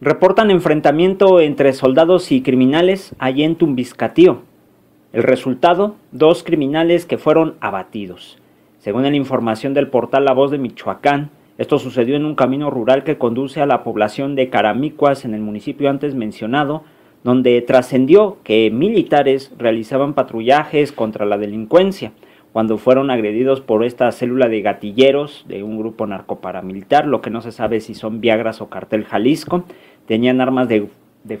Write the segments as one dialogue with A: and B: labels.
A: reportan enfrentamiento entre soldados y criminales allí en Tumbiscatío. El resultado, dos criminales que fueron abatidos. Según la información del portal La Voz de Michoacán, esto sucedió en un camino rural que conduce a la población de Caramicuas en el municipio antes mencionado, donde trascendió que militares realizaban patrullajes contra la delincuencia cuando fueron agredidos por esta célula de gatilleros de un grupo narcoparamilitar, lo que no se sabe si son Viagras o Cartel Jalisco, tenían armas de,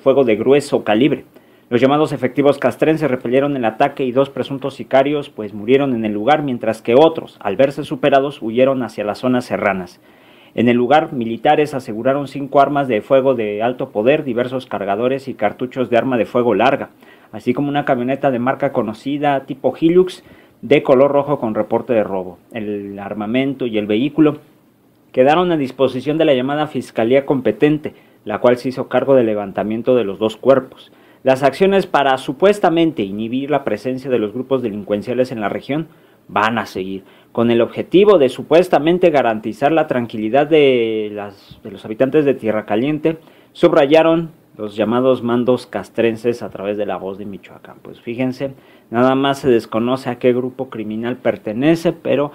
A: fuego de grueso calibre. Los llamados efectivos castrense repelieron el ataque y dos presuntos sicarios pues murieron en el lugar, mientras que otros, al verse superados, huyeron hacia las zonas serranas. En el lugar, militares aseguraron cinco armas de fuego de alto poder, diversos cargadores y cartuchos de arma de fuego larga, así como una camioneta de marca conocida tipo Hilux de color rojo con reporte de robo. El armamento y el vehículo quedaron a disposición de la llamada Fiscalía competente, la cual se hizo cargo del levantamiento de los dos cuerpos. Las acciones para supuestamente inhibir la presencia de los grupos delincuenciales en la región van a seguir, con el objetivo de supuestamente garantizar la tranquilidad de, los habitantes de Tierra Caliente, subrayaron los llamados mandos castrenses a través de la voz de Michoacán. Pues fíjense, nada más se desconoce a qué grupo criminal pertenece, pero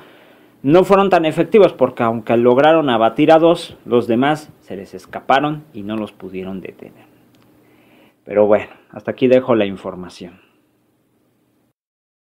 A: no fueron tan efectivos porque aunque lograron abatir a dos, los demás se les escaparon y no los pudieron detener. Pero bueno, hasta aquí dejo la información.